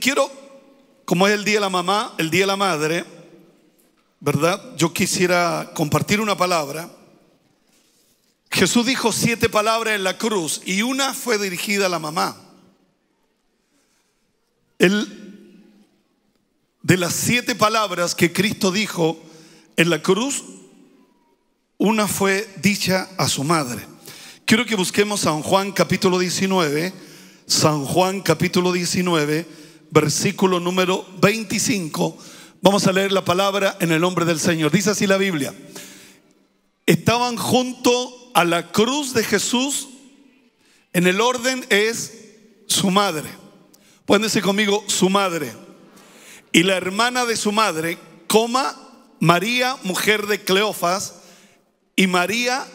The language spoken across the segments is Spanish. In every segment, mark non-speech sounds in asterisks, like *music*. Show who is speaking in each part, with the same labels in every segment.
Speaker 1: quiero, como es el Día de la Mamá, el Día de la Madre, ¿verdad? Yo quisiera compartir una palabra. Jesús dijo siete palabras en la cruz y una fue dirigida a la mamá. El, de las siete palabras que Cristo dijo en la cruz, una fue dicha a su madre. Quiero que busquemos San Juan capítulo 19, San Juan capítulo 19 versículo número 25. Vamos a leer la palabra en el nombre del Señor. Dice así la Biblia. Estaban junto a la cruz de Jesús. En el orden es su madre. Pueden decir conmigo, su madre. Y la hermana de su madre, coma, María, mujer de Cleofas, y María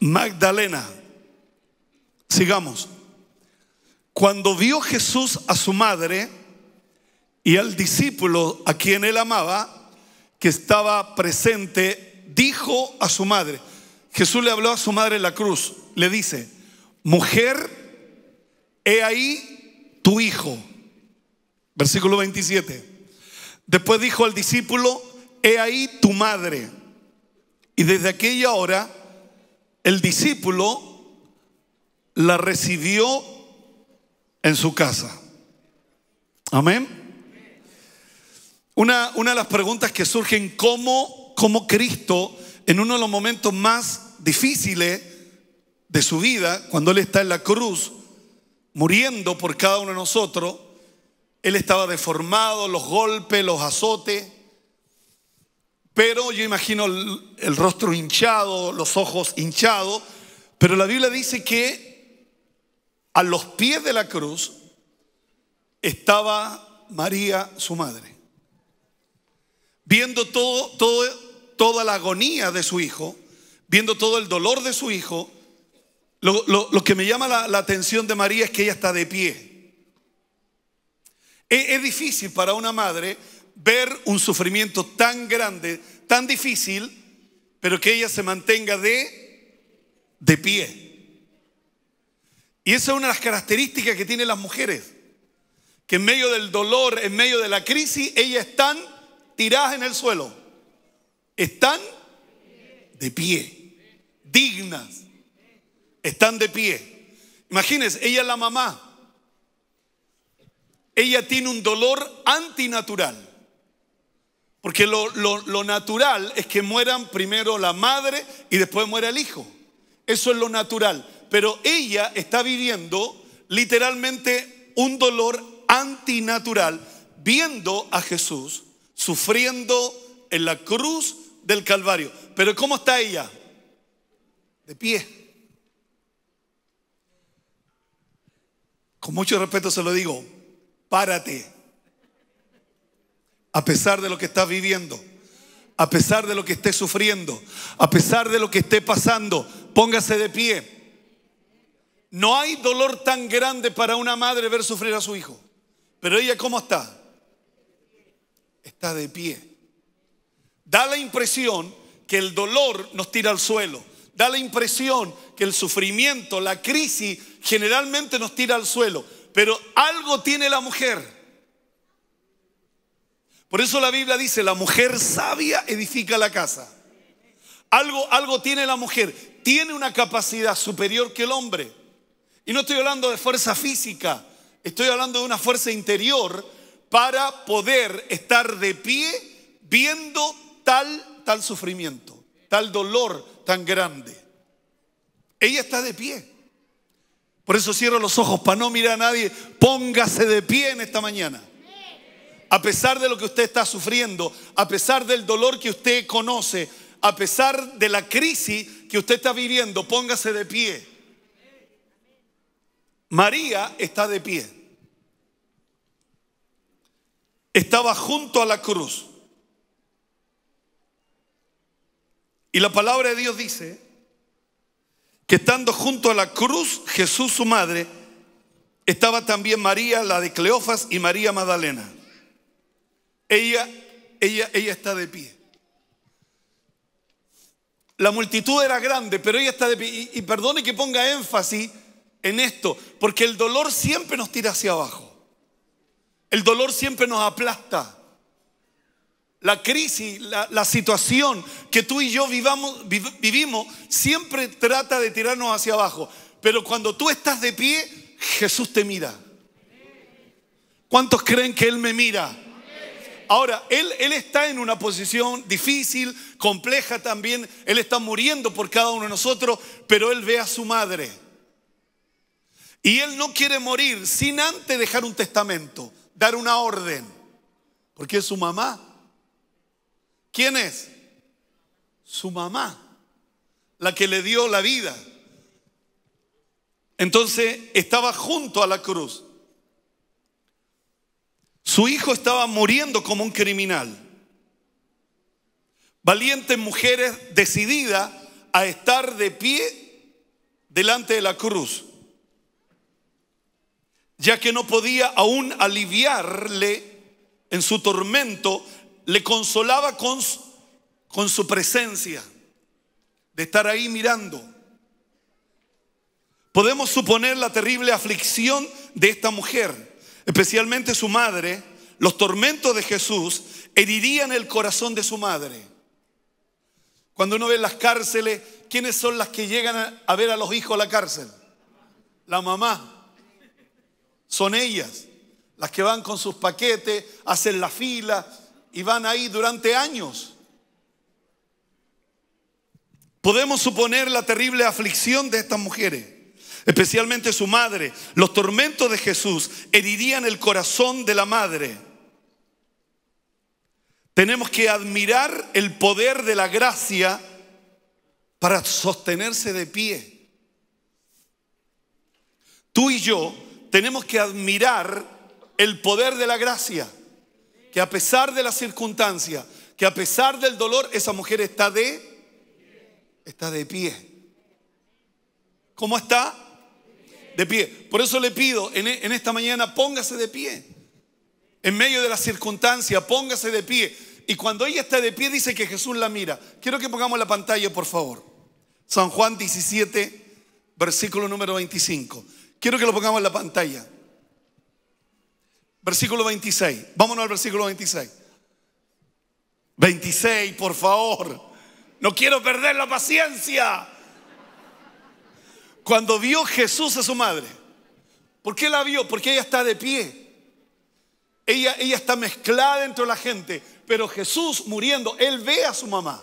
Speaker 1: Magdalena. Sigamos. Cuando vio Jesús a su madre y al discípulo a quien él amaba, que estaba presente, dijo a su madre, Jesús le habló a su madre en la cruz, le dice, mujer, he ahí tu hijo. Versículo 27. Después dijo al discípulo, he ahí tu madre. Y desde aquella hora el discípulo la recibió en su casa. Amén. Una, una, de las preguntas que surgen, ¿cómo, ¿cómo Cristo, en uno de los momentos más difíciles de su vida, cuando Él está en la cruz, muriendo por cada uno de nosotros, Él estaba deformado, los golpes, los azotes, pero yo imagino el, el rostro hinchado, los ojos hinchados, pero la Biblia dice que a los pies de la cruz estaba María, su madre, viendo todo, todo, toda la agonía de su hijo, viendo todo el dolor de su hijo. Lo, que me llama la, atención de María es que ella está de pie. es, difícil para una madre ver un sufrimiento tan grande, tan difícil, pero que ella se mantenga de, de pie. Y esa es una de las características que tienen las mujeres, que en medio del dolor, en medio de la crisis, ellas están tiradas en el suelo, están de pie, dignas, están de pie. Imagínense, ella es la mamá, ella tiene un dolor antinatural. Porque lo, natural es que mueran primero la madre y después muera el hijo. Eso es lo natural. Pero ella está viviendo literalmente un dolor antinatural viendo a Jesús sufriendo en la cruz del Calvario. Pero ¿cómo está ella? De pie. Con mucho respeto se lo digo, párate. A pesar de lo que estás viviendo, a pesar de lo que estés sufriendo, a pesar de lo que esté pasando, póngase de pie. No hay dolor tan grande para una madre ver sufrir a su hijo. Pero ella, ¿cómo está? Está de pie. Da la impresión que el dolor nos tira al suelo. Da la impresión que el sufrimiento, la crisis, generalmente nos tira al suelo. Pero algo tiene la mujer. Por eso la Biblia dice, la mujer sabia edifica la casa. Algo, algo tiene la mujer. Tiene una capacidad superior que el hombre y no estoy hablando de fuerza física, estoy hablando de una fuerza interior para poder estar de pie viendo tal, tal sufrimiento, tal dolor tan grande. Ella está de pie. Por eso cierro los ojos para no mirar a nadie. Póngase de pie en esta mañana. A pesar de lo que usted está sufriendo, a pesar del dolor que usted conoce, a pesar de la crisis que usted está viviendo, póngase de pie. María está de pie. Estaba junto a la cruz. Y la palabra de Dios dice que estando junto a la cruz, Jesús su madre, estaba también María, la de Cleofas, y María Magdalena. Ella, ella, ella está de pie. La multitud era grande, pero ella está de pie. Y, y perdone que ponga énfasis en esto, porque el dolor siempre nos tira hacia abajo. El dolor siempre nos aplasta. La crisis, la, situación que tú y yo vivamos, vivimos, siempre trata de tirarnos hacia abajo. Pero cuando tú estás de pie, Jesús te mira. ¿Cuántos creen que Él me mira? Ahora, él, él, está en una posición difícil, compleja también. Él está muriendo por cada uno de nosotros, pero Él ve a su madre. Y él no quiere morir sin antes dejar un testamento, dar una orden, porque es su mamá. ¿Quién es? Su mamá, la que le dio la vida. Entonces estaba junto a la cruz. Su hijo estaba muriendo como un criminal. Valientes mujeres decididas a estar de pie delante de la cruz ya que no podía aún aliviarle en su tormento, le consolaba con, su presencia, de estar ahí mirando. Podemos suponer la terrible aflicción de esta mujer, especialmente su madre. Los tormentos de Jesús herirían el corazón de su madre. Cuando uno ve las cárceles, ¿quiénes son las que llegan a ver a los hijos a la cárcel? La mamá. Son ellas las que van con sus paquetes, hacen la fila y van ahí durante años. Podemos suponer la terrible aflicción de estas mujeres, especialmente su madre. Los tormentos de Jesús herirían el corazón de la madre. Tenemos que admirar el poder de la gracia para sostenerse de pie. Tú y yo tenemos que admirar el poder de la gracia, que a pesar de la circunstancia, que a pesar del dolor, esa mujer está de está de pie. ¿Cómo está? De pie. Por eso le pido en, en esta mañana, póngase de pie. En medio de la circunstancia, póngase de pie. Y cuando ella está de pie, dice que Jesús la mira. Quiero que pongamos la pantalla, por favor. San Juan 17, versículo número 25. Quiero que lo pongamos en la pantalla. Versículo 26. Vámonos al versículo 26. 26, por favor. No quiero perder la paciencia. Cuando vio Jesús a su madre, ¿por qué la vio? Porque ella está de pie. Ella, ella está mezclada dentro de la gente, pero Jesús muriendo, él ve a su mamá.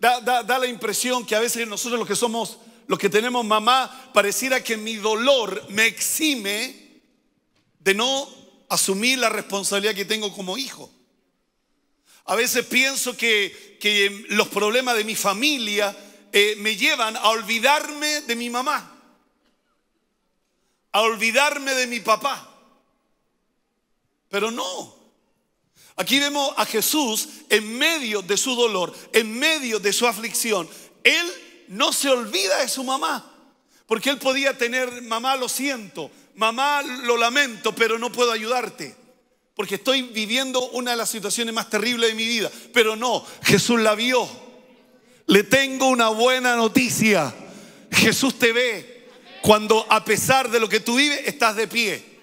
Speaker 1: Da, da la impresión que a veces nosotros los que somos los que tenemos mamá, pareciera que mi dolor me exime de no asumir la responsabilidad que tengo como hijo. A veces pienso que, em, los problemas de mi familia eh, me llevan a olvidarme de mi mamá, a olvidarme de mi papá. Pero no, Aquí vemos a Jesús en medio de su dolor, en medio de su aflicción. Él no se olvida de su mamá. Porque él podía tener, mamá, lo siento, mamá, lo lamento, pero no puedo ayudarte. Porque estoy viviendo una de las situaciones más terribles de mi vida. Pero no, Jesús la vio. Le tengo una buena noticia. Jesús te ve cuando a pesar de lo que tú vives, estás de pie.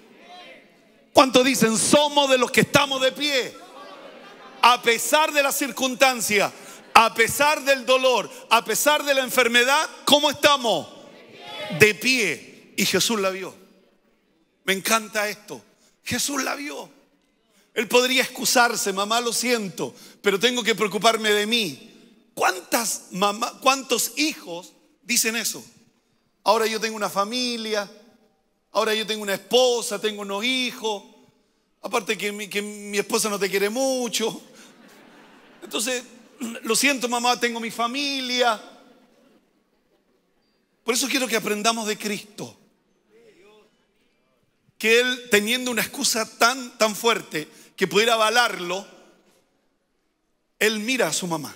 Speaker 1: ¿Cuántos dicen, somos de los que estamos de pie? A pesar de las circunstancias a pesar del dolor, a pesar de la enfermedad, ¿cómo estamos? De pie. Y Jesús la vio. Me encanta esto. Jesús la vio. Él podría excusarse, mamá, lo siento, pero tengo que preocuparme de mí. ¿Cuántas mamá, cuántos hijos dicen eso? Ahora yo tengo una familia, ahora yo tengo una esposa, tengo unos hijos. Aparte que que mi esposa no te quiere mucho. Entonces, lo siento mamá, tengo mi familia. Por eso quiero que aprendamos de Cristo. Que Él, teniendo una excusa tan, tan fuerte que pudiera avalarlo, Él mira a su mamá.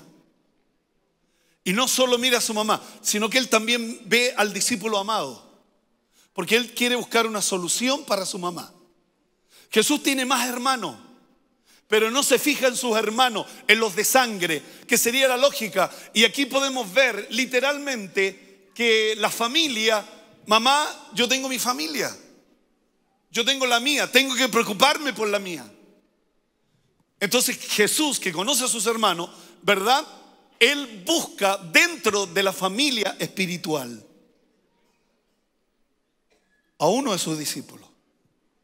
Speaker 1: Y no solo mira a su mamá, sino que Él también ve al discípulo amado. Porque Él quiere buscar una solución para su mamá. Jesús tiene más hermanos pero no se fija en sus hermanos, en los de sangre, que sería la lógica. Y aquí podemos ver literalmente que la familia, mamá, yo tengo mi familia, yo tengo la mía, tengo que preocuparme por la mía. Entonces Jesús, que conoce a sus hermanos, ¿verdad? Él busca dentro de la familia espiritual a uno de sus discípulos,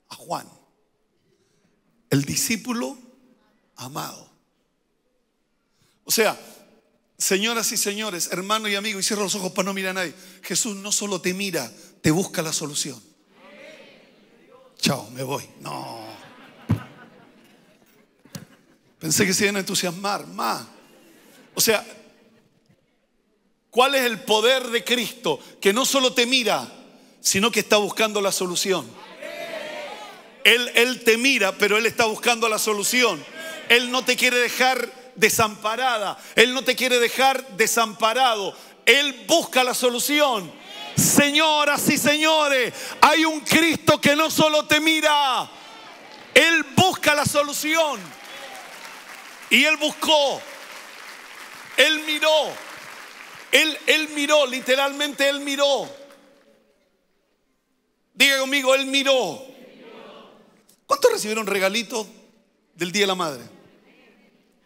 Speaker 1: a Juan. El discípulo amado. O sea, señoras y señores, hermano y amigo, y cierro los ojos para no mirar a nadie. Jesús no solo te mira, te busca la solución. Chao, me voy. No. Pensé que se iban a entusiasmar más. O sea, ¿cuál es el poder de Cristo que no solo te mira, sino que está buscando la solución? Él, él te mira, pero Él está buscando la solución. Él no te quiere dejar desamparada, Él no te quiere dejar desamparado, Él busca la solución. Señoras y señores, hay un Cristo que no solo te mira, Él busca la solución. Y Él buscó, Él miró, Él, él miró, literalmente Él miró. Diga conmigo, Él miró. ¿Cuántos recibieron regalitos del Día de la Madre?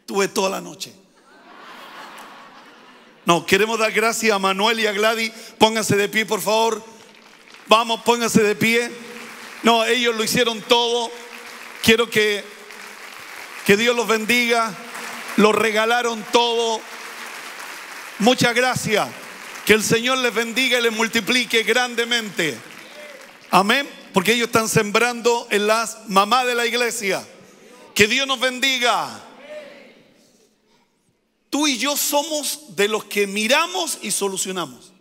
Speaker 1: tuve toda la noche. No, queremos dar gracias a Manuel y a Gladys. Pónganse de pie, por favor. Vamos, pónganse de pie. No, ellos lo hicieron todo. Quiero que, que Dios los bendiga. Lo regalaron todo. Muchas gracias. Que el Señor les bendiga y les multiplique grandemente. Amén. Porque ellos están sembrando en las mamás de la iglesia. Que Dios nos bendiga tú y yo somos de los que miramos y solucionamos.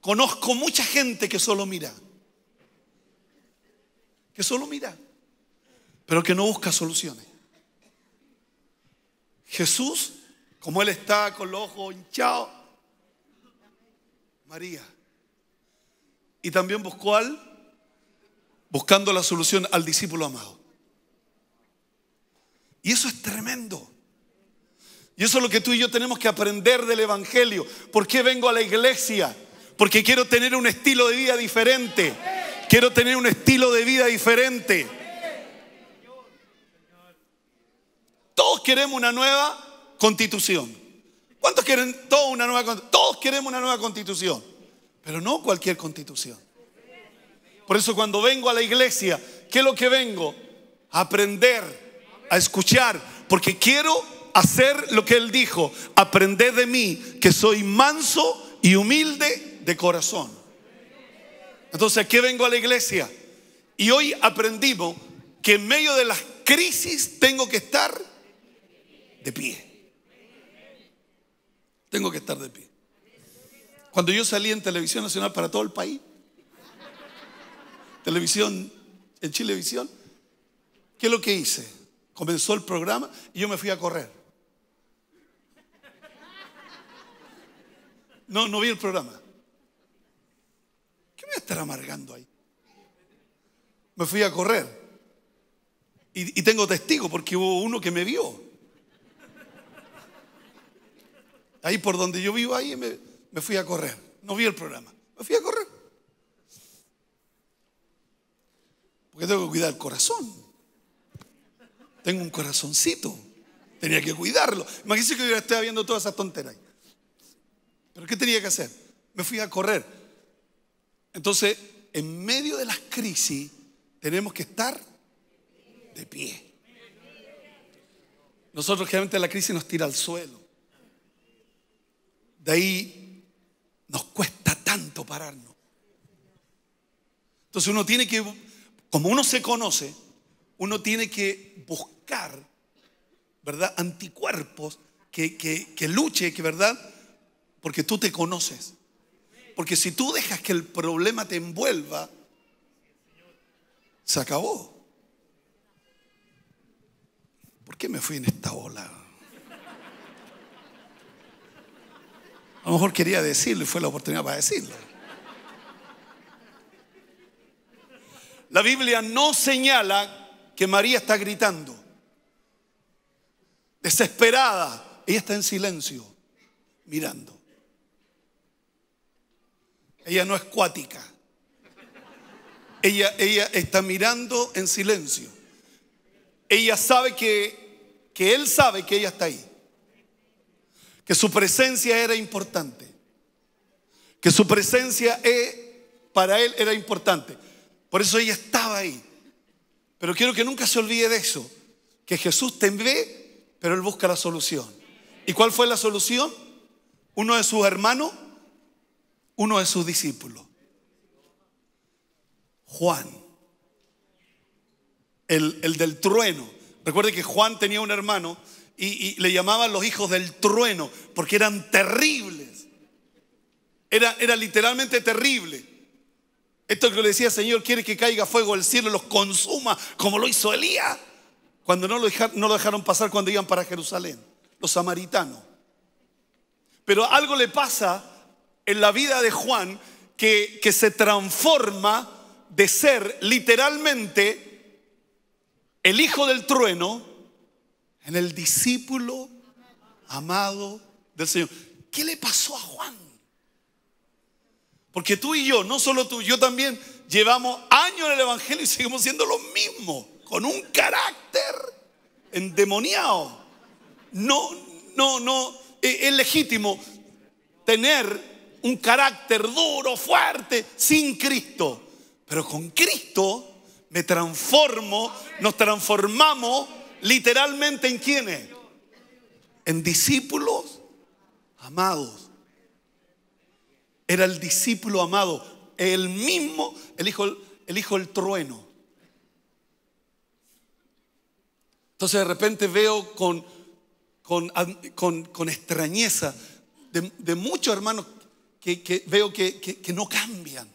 Speaker 1: Conozco mucha gente que solo mira. Que solo mira, pero que no busca soluciones. Jesús, como él está con los ojos hinchados, María. Y también buscó al, buscando la solución al discípulo amado. Y eso es tremendo. Y eso es lo que tú y yo tenemos que aprender del Evangelio. ¿Por qué vengo a la iglesia? Porque quiero tener un estilo de vida diferente. Quiero tener un estilo de vida diferente. Todos queremos una nueva constitución. ¿Cuántos quieren todos una nueva constitución? Todos queremos una nueva constitución. Pero no cualquier constitución. Por eso cuando vengo a la iglesia, ¿qué es lo que vengo? A aprender, a escuchar. Porque quiero hacer lo que él dijo, aprended de mí que soy manso y humilde de corazón. Entonces aquí vengo a la iglesia y hoy aprendimos que en medio de las crisis tengo que estar de pie. Tengo que estar de pie. Cuando yo salí en Televisión Nacional para todo el país, televisión, en Chilevisión, ¿qué es lo que hice? Comenzó el programa y yo me fui a correr. No, no vi el programa. ¿Qué me voy a estar amargando ahí? Me fui a correr. Y, tengo testigo porque hubo uno que me vio. Ahí por donde yo vivo, ahí me, fui a correr. No vi el programa. Me fui a correr. Porque tengo que cuidar el corazón. Tengo un corazoncito. Tenía que cuidarlo. Imagínense que yo esté viendo todas esas tonteras. ¿qué tenía que hacer? Me fui a correr. Entonces, en medio de las crisis, tenemos que estar de pie. Nosotros generalmente la crisis nos tira al suelo. De ahí nos cuesta tanto pararnos. Entonces uno tiene que, como uno se conoce, uno tiene que buscar, ¿verdad? Anticuerpos que, que, que luche, que, ¿verdad? Porque tú te conoces. Porque si tú dejas que el problema te envuelva, se acabó. ¿Por qué me fui en esta ola? A lo mejor quería decirlo y fue la oportunidad para decirlo. La Biblia no señala que María está gritando, desesperada. Ella está en silencio, mirando. Ella no es cuática. Ella, ella está mirando en silencio. Ella sabe que, que él sabe que ella está ahí. Que su presencia era importante. Que su presencia e, para él era importante. Por eso ella estaba ahí. Pero quiero que nunca se olvide de eso. Que Jesús te ve, pero él busca la solución. ¿Y cuál fue la solución? Uno de sus hermanos uno de sus discípulos, Juan, el, del trueno. Recuerde que Juan tenía un hermano y, le llamaban los hijos del trueno porque eran terribles. Era, era literalmente terrible. Esto que le decía, Señor, quiere que caiga fuego del cielo y los consuma como lo hizo Elías. Cuando no lo, dejaron, no lo dejaron pasar cuando iban para Jerusalén, los samaritanos. Pero algo le pasa en la vida de Juan que, que se transforma de ser literalmente el hijo del trueno en el discípulo amado del Señor. ¿Qué le pasó a Juan? Porque tú y yo, no solo tú, yo también llevamos años en el Evangelio y seguimos siendo lo mismo con un carácter endemoniado. No, no, no, e, es legítimo tener un carácter duro, fuerte, sin Cristo. Pero con Cristo me transformo, nos transformamos literalmente en quienes? En discípulos amados. Era el discípulo amado, el mismo, el hijo, el hijo del trueno. Entonces de repente veo con, con, extrañeza de, de, muchos hermanos que, veo que, que, no cambian,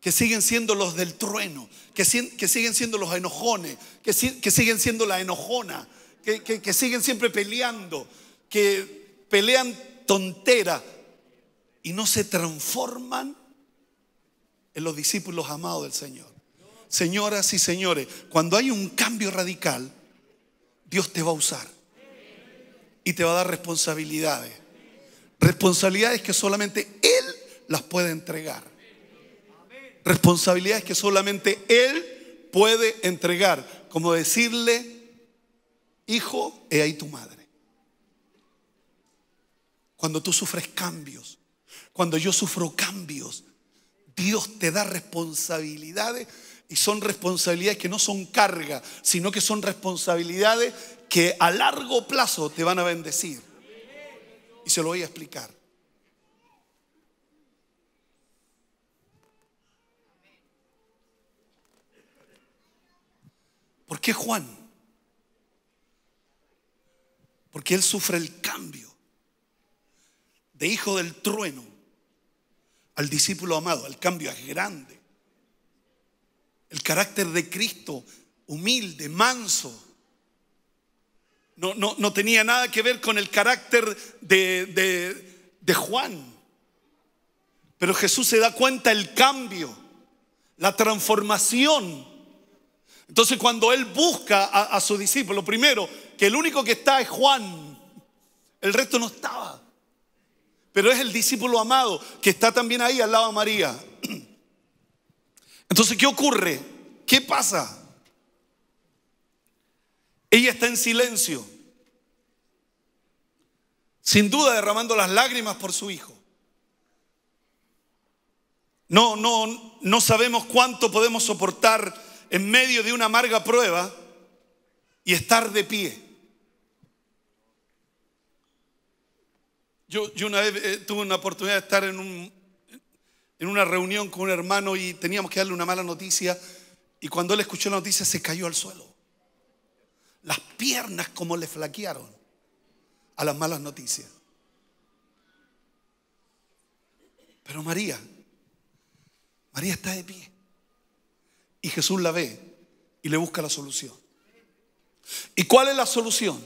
Speaker 1: que siguen siendo los del trueno, que, siguen siendo los enojones, que, siguen siendo la enojona, que, siguen siempre peleando, que pelean tontera y no se transforman en los discípulos amados del Señor. Señoras y señores, cuando hay un cambio radical, Dios te va a usar y te va a dar responsabilidades Responsabilidades que solamente Él las puede entregar. Responsabilidades que solamente Él puede entregar. Como decirle, hijo, he ahí tu madre. Cuando tú sufres cambios, cuando yo sufro cambios, Dios te da responsabilidades y son responsabilidades que no son carga, sino que son responsabilidades que a largo plazo te van a bendecir se lo voy a explicar. ¿Por qué Juan? Porque él sufre el cambio de hijo del trueno al discípulo amado. El cambio es grande. El carácter de Cristo, humilde, manso, no, tenía nada que ver con el carácter de, Juan. Pero Jesús se da cuenta el cambio, la transformación. Entonces cuando Él busca a, su discípulo, primero, que el único que está es Juan, el resto no estaba. Pero es el discípulo amado que está también ahí al lado de María. *clears throat* Entonces, ¿qué ocurre? ¿Qué pasa? Ella está en silencio, sin duda derramando las lágrimas por su hijo. No, no, no sabemos cuánto podemos soportar en medio de una amarga prueba y estar de pie. Yo, yo una vez eh, tuve una oportunidad de estar en, un, en una reunión con un hermano y teníamos que darle una mala noticia y cuando él escuchó la noticia se cayó al suelo. Las piernas como le flaquearon a las malas noticias. Pero María, María está de pie. Y Jesús la ve y le busca la solución. ¿Y cuál es la solución?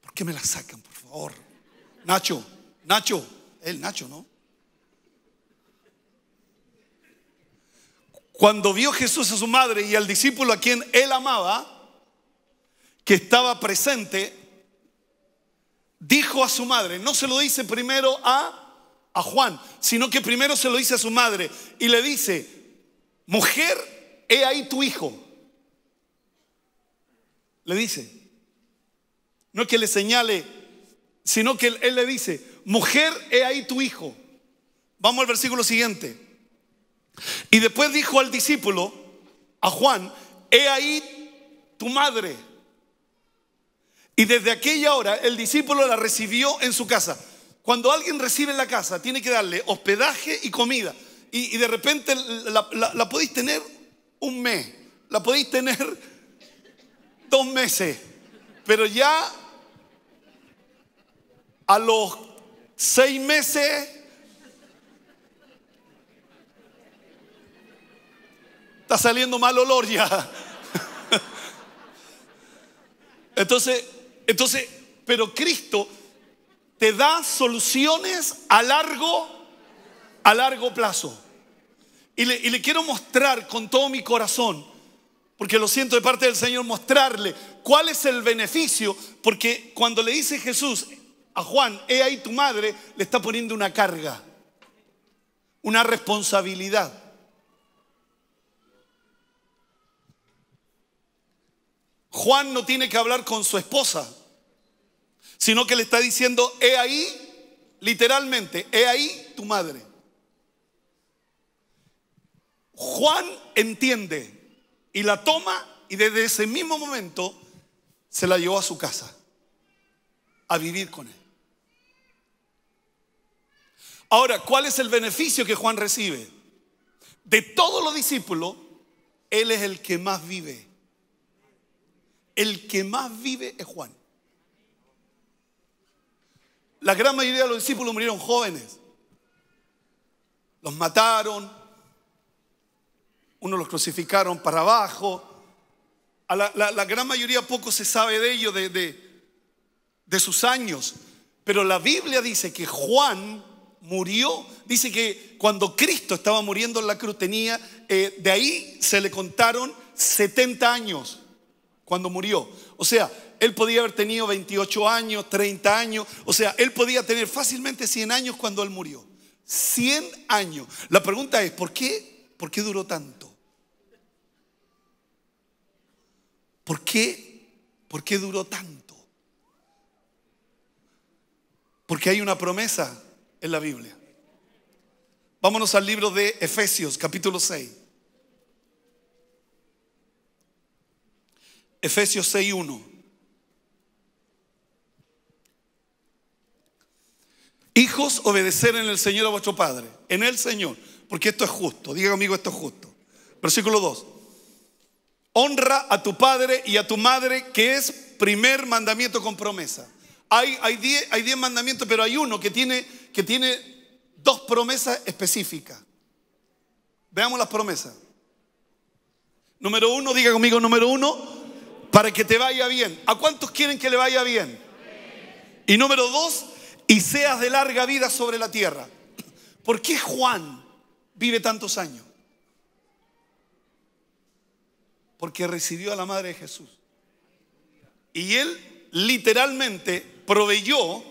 Speaker 1: ¿Por qué me la sacan, por favor? Nacho, Nacho, Él, Nacho, ¿no? Cuando vio Jesús a su madre y al discípulo a quien él amaba, que estaba presente, dijo a su madre, no se lo dice primero a, a Juan, sino que primero se lo dice a su madre y le dice, mujer, he ahí tu hijo. Le dice, no que le señale, sino que él le dice, mujer, he ahí tu hijo. Vamos al versículo siguiente. Y después dijo al discípulo, a Juan, he ahí tu madre. Y desde aquella hora el discípulo la recibió en su casa. Cuando alguien recibe en la casa, tiene que darle hospedaje y comida. Y, de repente la, podéis tener un mes, la podéis tener *laughs* dos meses, pero ya a los seis meses Está saliendo mal olor ya. Entonces, entonces, pero Cristo te da soluciones a largo, a largo plazo. Y le, y le, quiero mostrar con todo mi corazón, porque lo siento de parte del Señor, mostrarle cuál es el beneficio, porque cuando le dice Jesús a Juan, he ahí tu madre, le está poniendo una carga, una responsabilidad. Juan no tiene que hablar con su esposa, sino que le está diciendo, he ahí, literalmente, he ahí tu madre. Juan entiende y la toma y desde ese mismo momento se la llevó a su casa, a vivir con él. Ahora, ¿cuál es el beneficio que Juan recibe? De todos los discípulos, él es el que más vive el que más vive es Juan. La gran mayoría de los discípulos murieron jóvenes. Los mataron, Uno los crucificaron para abajo. la, gran mayoría poco se sabe de ellos de, sus años. Pero la Biblia dice que Juan murió, dice que cuando Cristo estaba muriendo en la cruz tenía, eh, de ahí se le contaron 70 años cuando murió. O sea, él podía haber tenido 28 años, 30 años, o sea, él podía tener fácilmente 100 años cuando él murió. 100 años. La pregunta es, ¿por qué? ¿Por qué duró tanto? ¿Por qué? ¿Por qué duró tanto? Porque hay una promesa en la Biblia. Vámonos al libro de Efesios, capítulo 6. Efesios 6.1. Hijos, obedecer en el Señor a vuestro Padre, en el Señor, porque esto es justo. Diga conmigo, esto es justo. Versículo 2. Honra a tu padre y a tu madre, que es primer mandamiento con promesa. Hay, hay, hay mandamientos, pero hay uno que tiene, que tiene dos promesas específicas. Veamos las promesas. Número uno, diga conmigo, número uno, para que te vaya bien. ¿A cuántos quieren que le vaya bien? Y número dos, y seas de larga vida sobre la tierra. ¿Por qué Juan vive tantos años? Porque recibió a la madre de Jesús. Y él literalmente proveyó,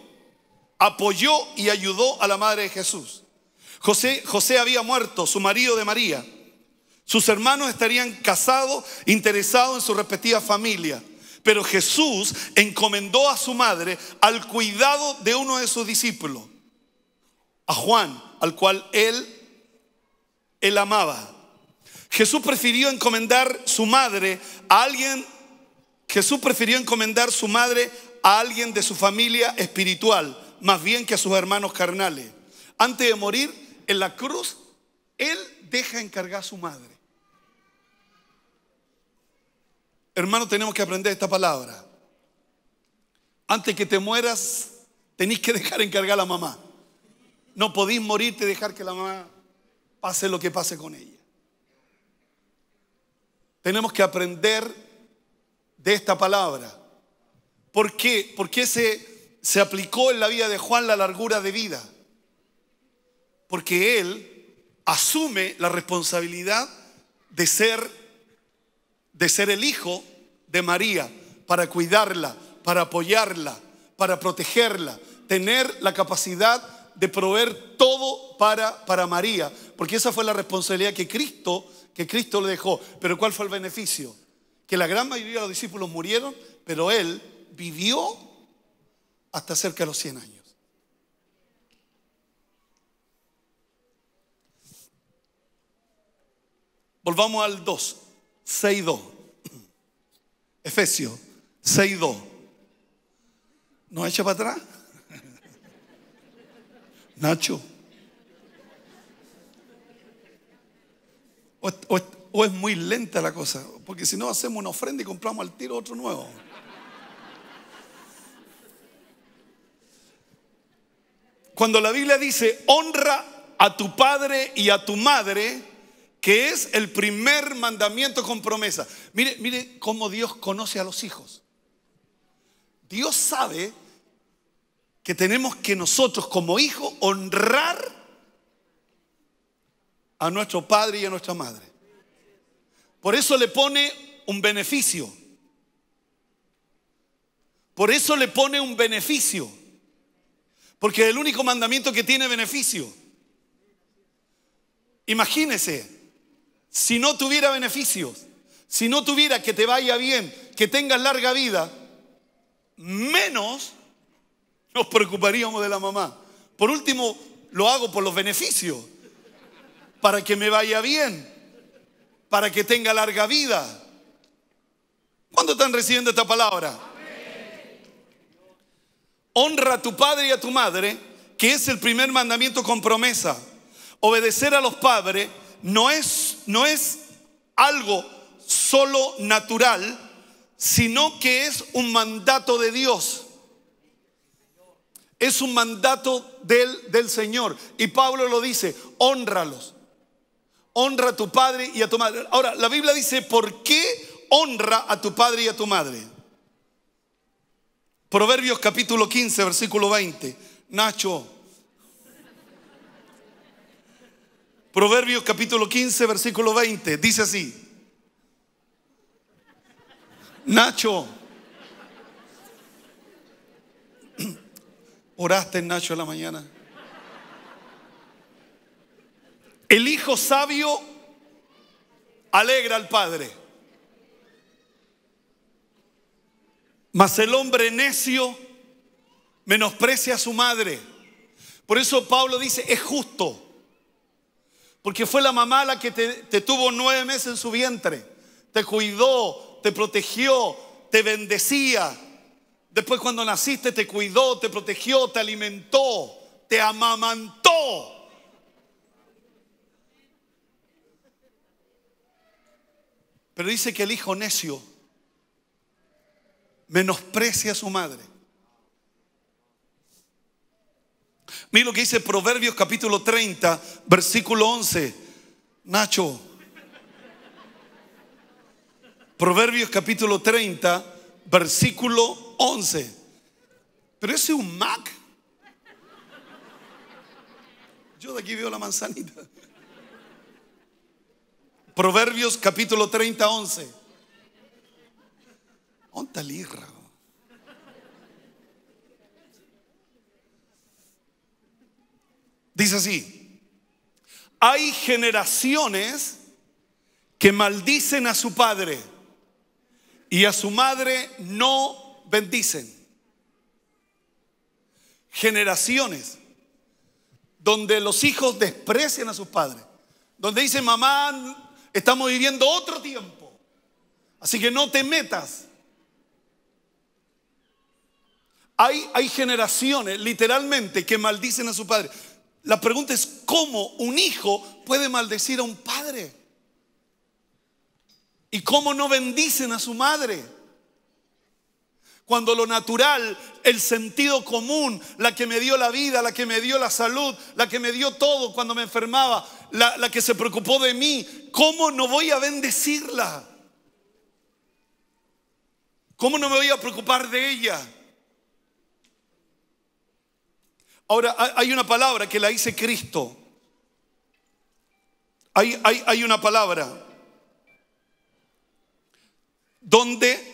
Speaker 1: apoyó y ayudó a la madre de Jesús. José, José había muerto, su marido de María. Sus hermanos estarían casados, interesados en su respectiva familia. Pero Jesús encomendó a su madre al cuidado de uno de sus discípulos, a Juan, al cual él, él amaba. Jesús prefirió encomendar su madre a alguien, Jesús prefirió encomendar su madre a alguien de su familia espiritual, más bien que a sus hermanos carnales. Antes de morir en la cruz, Él deja encargar a su madre. Hermano, tenemos que aprender esta palabra. Antes que te mueras, tenéis que dejar encargar a la mamá. No podéis morirte y dejar que la mamá pase lo que pase con ella. Tenemos que aprender de esta palabra. ¿Por qué? Porque se, se aplicó en la vida de Juan la largura de vida. Porque él asume la responsabilidad de ser de ser el hijo de María para cuidarla, para apoyarla, para protegerla, tener la capacidad de proveer todo para, para María, porque esa fue la responsabilidad que Cristo, que Cristo le dejó. Pero ¿cuál fue el beneficio? Que la gran mayoría de los discípulos murieron, pero él vivió hasta cerca de los 100 años. Volvamos al 2. 6.2. Efesios 6.2. ¿No echa para atrás? *laughs* Nacho. o, es muy lenta la cosa, porque si no hacemos una ofrenda y compramos al tiro otro nuevo. Cuando la Biblia dice, honra a tu padre y a tu madre, que es el primer mandamiento con promesa. Mire, mire cómo Dios conoce a los hijos. Dios sabe que tenemos que nosotros como hijos honrar a nuestro padre y a nuestra madre. Por eso le pone un beneficio. Por eso le pone un beneficio. Porque es el único mandamiento que tiene beneficio. Imagínese, si no tuviera beneficios, si no tuviera que te vaya bien, que tengas larga vida, menos nos preocuparíamos de la mamá. Por último, lo hago por los beneficios, para que me vaya bien, para que tenga larga vida. ¿Cuándo están recibiendo esta palabra? Honra a tu padre y a tu madre, que es el primer mandamiento con promesa. Obedecer a los padres no es no es algo solo natural, sino que es un mandato de Dios. Es un mandato del, del Señor. Y Pablo lo dice, honralos. Honra a tu padre y a tu madre. Ahora, la Biblia dice, ¿por qué honra a tu padre y a tu madre? Proverbios capítulo 15, versículo 20. Nacho, Proverbios capítulo 15, versículo 20, dice así. Nacho, oraste en Nacho a la mañana. El hijo sabio alegra al padre, mas el hombre necio menosprecia a su madre. Por eso Pablo dice, es justo porque fue la mamá la que te, tuvo nueve meses en su vientre. Te cuidó, te protegió, te bendecía. Después cuando naciste te cuidó, te protegió, te alimentó, te amamantó. Pero dice que el hijo necio menosprecia a su madre. Mira lo que dice Proverbios capítulo 30, versículo 11. Nacho. Proverbios capítulo 30, versículo 11. Pero ese es un Mac. Yo de aquí veo la manzanita. Proverbios capítulo 30, 11. ¿Dónde está el Dice así, hay generaciones que maldicen a su padre y a su madre no bendicen. Generaciones donde los hijos desprecian a sus padres, donde dicen, mamá, estamos viviendo otro tiempo, así que no te metas. Hay, hay generaciones literalmente que maldicen a su padre. La pregunta es cómo un hijo puede maldecir a un padre. Y cómo no bendicen a su madre. Cuando lo natural, el sentido común, la que me dio la vida, la que me dio la salud, la que me dio todo cuando me enfermaba, la, que se preocupó de mí, ¿cómo no voy a bendecirla? ¿Cómo no me voy a preocupar de ella? Ahora, hay una palabra que la dice Cristo. Hay, hay, una palabra donde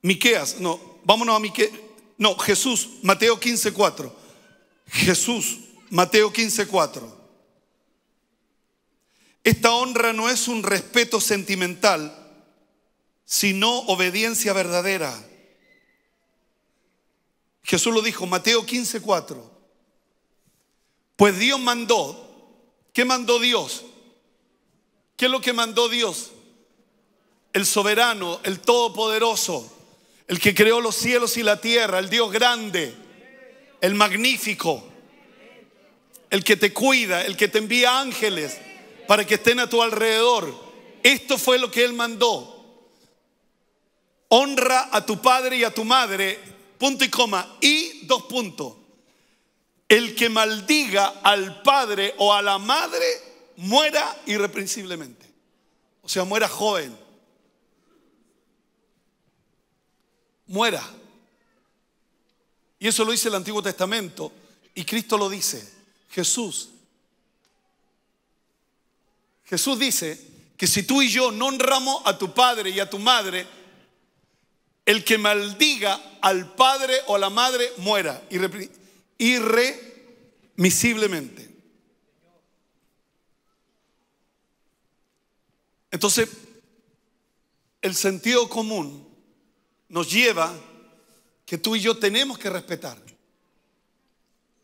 Speaker 1: Miqueas, no, vámonos a Miqueas, no, Jesús, Mateo 15, 4. Jesús, Mateo 15, 4. Esta honra no es un respeto sentimental, sino obediencia verdadera. Jesús lo dijo, Mateo 15, 4. Pues Dios mandó, ¿qué mandó Dios? ¿Qué es lo que mandó Dios? El soberano, el todopoderoso, el que creó los cielos y la tierra, el Dios grande, el magnífico, el que te cuida, el que te envía ángeles para que estén a tu alrededor. Esto fue lo que Él mandó. Honra a tu padre y a tu madre punto y coma, y dos puntos. El que maldiga al padre o a la madre muera irreprensiblemente. O sea, muera joven. Muera. Y eso lo dice el Antiguo Testamento y Cristo lo dice. Jesús. Jesús dice que si tú y yo no honramos a tu padre y a tu madre, el que maldiga al padre o a la madre muera irremisiblemente. Entonces, el sentido común nos lleva que tú y yo tenemos que respetar.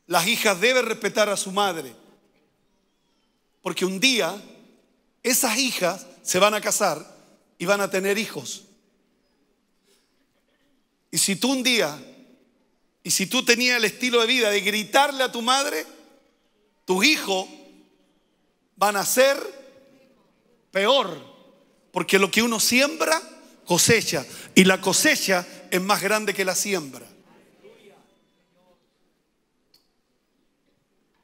Speaker 1: Las hijas deben respetar a su madre, porque un día esas hijas se van a casar y van a tener hijos. Y si tú un día, y si tú tenías el estilo de vida de gritarle a tu madre, tus hijos van a ser peor, porque lo que uno siembra, cosecha, y la cosecha es más grande que la siembra.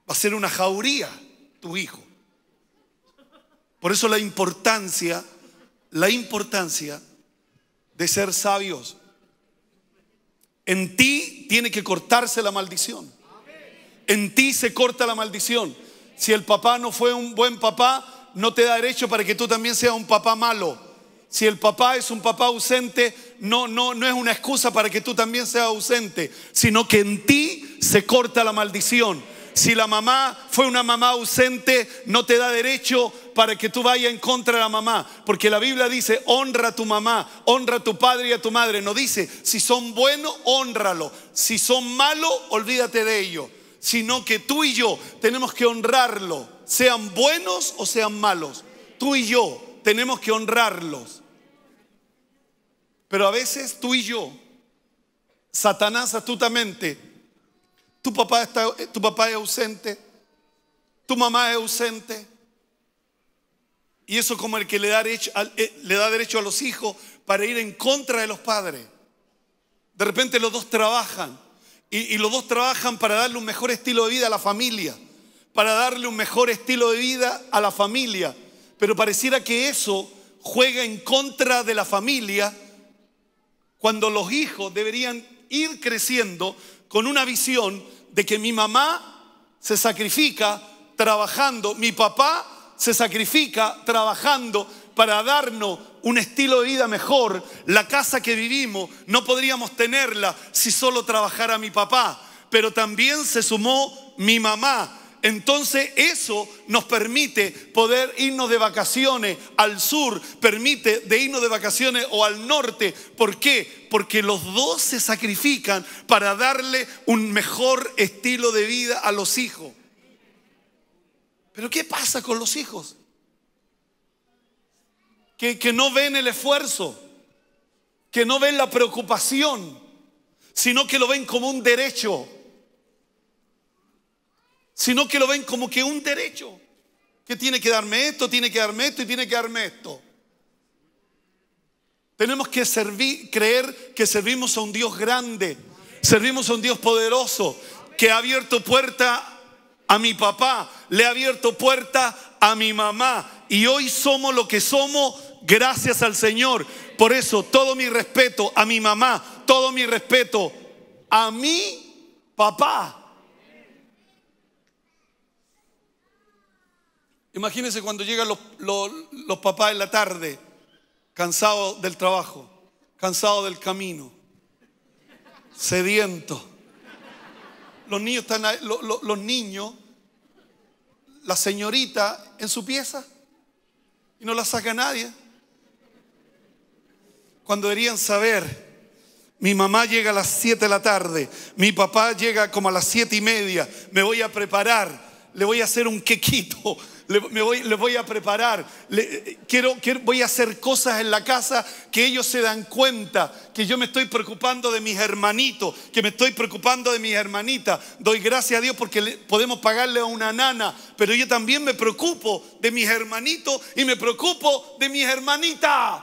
Speaker 1: Va a ser una jauría tu hijo. Por eso la importancia, la importancia de ser sabios en ti tiene que cortarse la maldición. En ti se corta la maldición. Si el papá no fue un buen papá, no te da derecho para que tú también seas un papá malo. Si el papá es un papá ausente, no, no, no es una excusa para que tú también seas ausente, sino que en ti se corta la maldición si la mamá fue una mamá ausente, no te da derecho para que tú vayas en contra de la mamá. Porque la Biblia dice, honra a tu mamá, honra a tu padre y a tu madre. No dice, si son buenos, honralo. Si son malos, olvídate de ellos. Sino que tú y yo tenemos que honrarlo, sean buenos o sean malos. Tú y yo tenemos que honrarlos. Pero a veces tú y yo, Satanás astutamente, tu papá, está, eh, tu papá es ausente. Tu mamá es ausente. Y eso como el que le da, derecho, eh, le da derecho a los hijos para ir en contra de los padres. De repente los dos trabajan. Y, y los dos trabajan para darle un mejor estilo de vida a la familia. Para darle un mejor estilo de vida a la familia. Pero pareciera que eso juega en contra de la familia cuando los hijos deberían ir creciendo con una visión de que mi mamá se sacrifica trabajando, mi papá se sacrifica trabajando para darnos un estilo de vida mejor. La casa que vivimos no podríamos tenerla si solo trabajara mi papá, pero también se sumó mi mamá entonces eso nos permite poder irnos de vacaciones al sur, permite de irnos de vacaciones o al norte. ¿Por qué? Porque los dos se sacrifican para darle un mejor estilo de vida a los hijos. Pero ¿qué pasa con los hijos? Que, que no ven el esfuerzo, que no ven la preocupación, sino que lo ven como un derecho sino que lo ven como que un derecho, que tiene que darme esto, tiene que darme esto y tiene que darme esto. Tenemos que creer que servimos a un Dios grande, servimos a un Dios poderoso, que ha abierto puerta a mi papá, le ha abierto puerta a mi mamá y hoy somos lo que somos gracias al Señor. Por eso todo mi respeto a mi mamá, todo mi respeto a mi papá Imagínense cuando llegan los, papás en la tarde, cansados del trabajo, cansados del camino, sedientos. Los niños están, los, los niños, la señorita en su pieza y no la saca nadie. Cuando deberían saber mi mamá llega a las 7 de la tarde, mi papá llega como a las siete y media, me voy a preparar, le voy a hacer un quequito, voy, les voy a preparar, eh, quiero, voy a hacer cosas en la casa que ellos se dan cuenta, que yo me estoy preocupando de mis hermanitos, que me estoy preocupando de mis hermanitas. Doy gracias a Dios porque podemos pagarle a una nana, pero yo también me preocupo de mis hermanitos y me preocupo de mis hermanitas.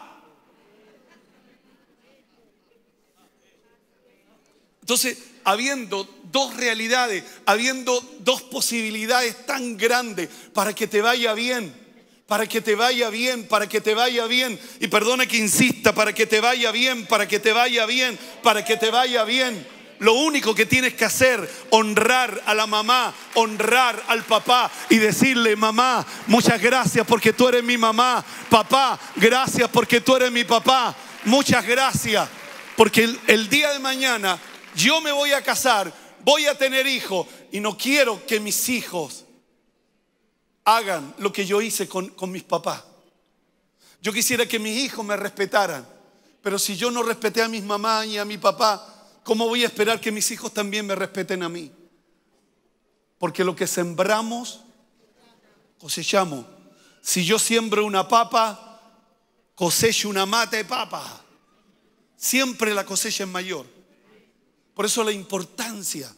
Speaker 1: Entonces, habiendo dos realidades, habiendo dos posibilidades tan grandes para que te vaya bien para que te vaya bien, para que te vaya bien. Y perdone que insista, para que te vaya bien, para que te vaya bien, para que te vaya bien. Lo único que tienes que hacer, honrar a la mamá, honrar al papá y decirle, mamá, muchas gracias porque tú eres mi mamá, papá, gracias porque tú eres mi papá, muchas gracias, porque el día de mañana yo me voy a casar, voy a tener hijos y no quiero que mis hijos hagan lo que yo hice con, mis papás. Yo quisiera que mis hijos me respetaran, pero si yo no respeté a mis mamás y a mi papá, ¿cómo voy a esperar que mis hijos también me respeten a mí? Porque lo que sembramos, cosechamos. Si yo siembro una papa, cosecho una mata de papa. Siempre la cosecha es mayor. Por eso la importancia.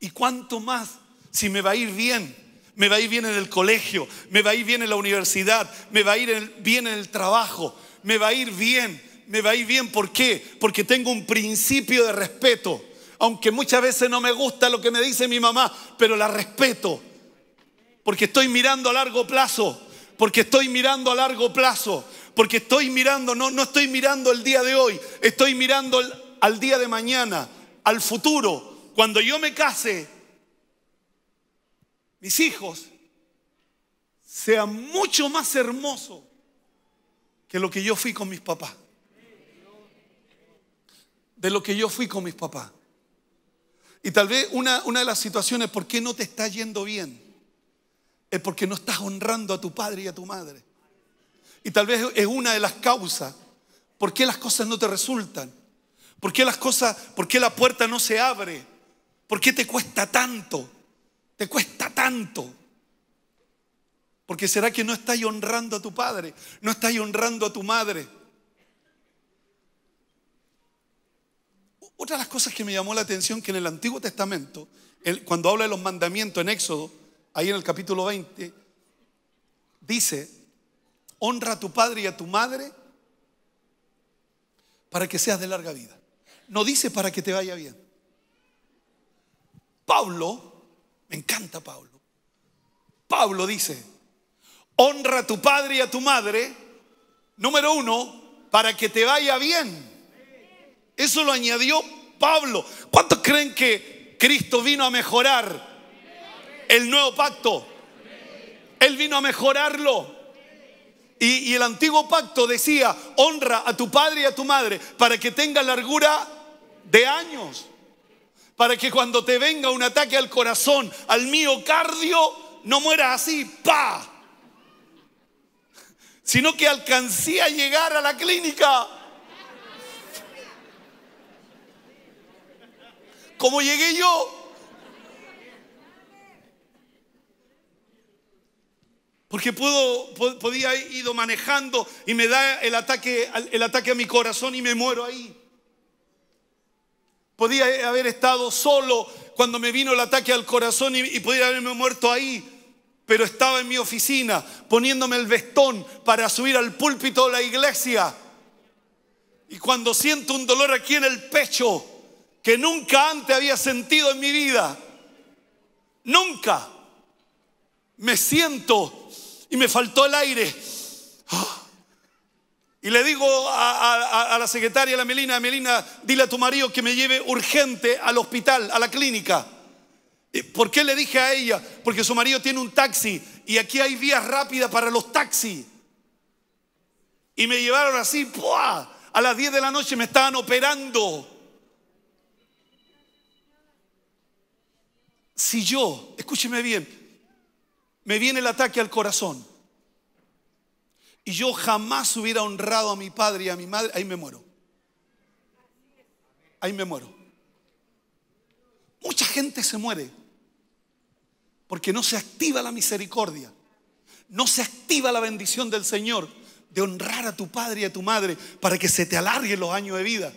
Speaker 1: Y cuánto más si me va a ir bien. Me va a ir bien en el colegio, me va a ir bien en la universidad, me va a ir bien en el trabajo, me va a ir bien, me va a ir bien. ¿Por qué? Porque tengo un principio de respeto. Aunque muchas veces no me gusta lo que me dice mi mamá, pero la respeto. Porque estoy mirando a largo plazo, porque estoy mirando a largo plazo, porque estoy mirando, no, no estoy mirando el día de hoy, estoy mirando al día de mañana al futuro, cuando yo me case, mis hijos sean mucho más hermosos que lo que yo fui con mis papás. De lo que yo fui con mis papás. Y tal vez una, una de las situaciones por qué no te está yendo bien es porque no estás honrando a tu padre y a tu madre. Y tal vez es una de las causas por qué las cosas no te resultan ¿Por qué las cosas, por qué la puerta no se abre? ¿Por qué te cuesta tanto? Te cuesta tanto. Porque será que no estás honrando a tu padre, no estás honrando a tu madre. Otra de las cosas que me llamó la atención que en el Antiguo Testamento, cuando habla de los mandamientos en Éxodo, ahí en el capítulo 20, dice, honra a tu padre y a tu madre para que seas de larga vida. No dice para que te vaya bien. Pablo, me encanta Pablo. Pablo dice, honra a tu padre y a tu madre, número uno, para que te vaya bien. Eso lo añadió Pablo. ¿Cuántos creen que Cristo vino a mejorar el nuevo pacto? Él vino a mejorarlo. Y, el antiguo pacto decía, honra a tu padre y a tu madre para que tenga largura de años para que cuando te venga un ataque al corazón, al miocardio, no muera así, pa, sino que alcancé a llegar a la clínica. Como llegué yo? Porque puedo, podía ir manejando y me da el ataque, el ataque a mi corazón y me muero ahí. Podía haber estado solo cuando me vino el ataque al corazón y, podía haberme muerto ahí. Pero estaba en mi oficina poniéndome el vestón para subir al púlpito de la iglesia. Y cuando siento un dolor aquí en el pecho que nunca antes había sentido en mi vida, nunca me siento y me faltó el aire. Ah, y le digo a, la secretaria, a la Melina, Melina, dile a tu marido que me lleve urgente al hospital, a la clínica. Eh, ¿Por qué le dije a ella? Porque su marido tiene un taxi y aquí hay vías rápidas para los taxis. Y me llevaron así, ¡puah! a las 10 de la noche me estaban operando. Si yo, escúcheme bien, me viene el ataque al corazón y yo jamás hubiera honrado a mi padre y a mi madre, ahí me muero. Ahí me muero. Mucha gente se muere porque no se activa la misericordia, no se activa la bendición del Señor de honrar a tu padre y a tu madre para que se te alarguen los años de vida.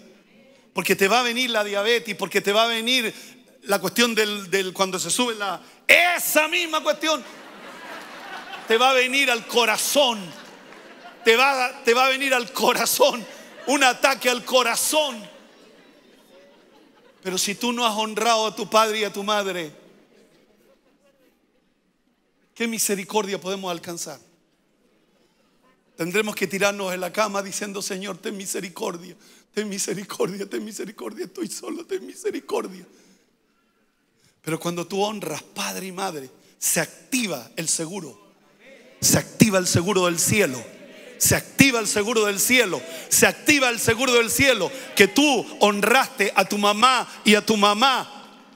Speaker 1: Porque te va a venir la diabetes, porque te va a venir la cuestión del, cuando se sube la... Esa misma cuestión te va a venir al corazón, te va, a venir al corazón, un ataque al corazón. Pero si tú no has honrado a tu padre y a tu madre, ¿qué misericordia podemos alcanzar? Tendremos que tirarnos en la cama diciendo, Señor, ten misericordia, ten misericordia, ten misericordia, estoy solo, ten misericordia. Pero cuando tú honras padre y madre, se activa el seguro. Se activa el seguro del cielo se activa el seguro del cielo, se activa el seguro del cielo, que tú honraste a tu mamá y a tu mamá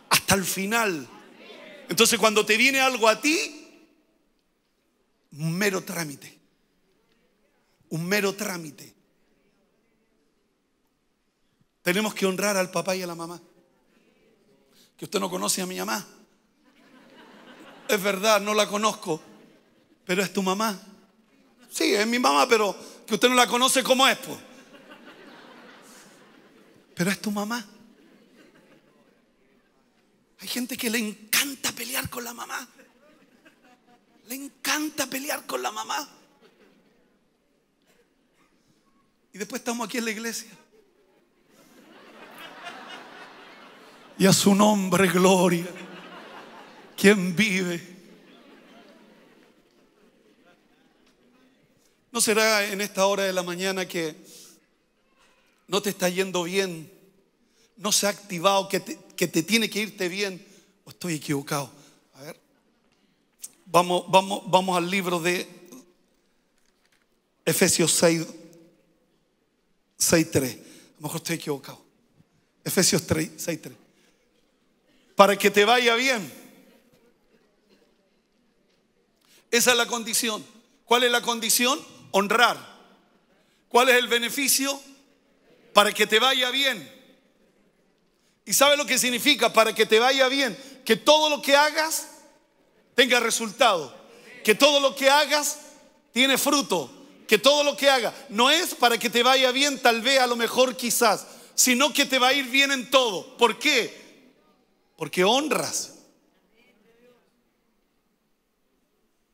Speaker 1: hasta el final. Entonces cuando te viene algo a ti, un mero trámite, un mero trámite. Tenemos que honrar al papá y a la mamá. Que usted no conoce a mi mamá. Es verdad, no la conozco, pero es tu mamá. Sí, es mi mamá, pero que usted no la conoce como es, pues. Pero es tu mamá. Hay gente que le encanta pelear con la mamá. Le encanta pelear con la mamá. Y después estamos aquí en la iglesia. Y a su nombre, gloria. quien vive? ¿No será en esta hora de la mañana que no te está yendo bien? ¿No se ha activado que te, que te tiene que irte bien? ¿O estoy equivocado? A ver, vamos, vamos, vamos al libro de Efesios 6, A lo mejor estoy equivocado. Efesios 3, 6, 3. Para que te vaya bien. Esa es la condición. ¿Cuál es la condición? honrar. ¿Cuál es el beneficio? Para que te vaya bien. ¿Y sabe lo que significa? Para que te vaya bien. Que todo lo que hagas tenga resultado. Que todo lo que hagas tiene fruto. Que todo lo que hagas no es para que te vaya bien, tal vez, a lo mejor, quizás, sino que te va a ir bien en todo. ¿Por qué? Porque honras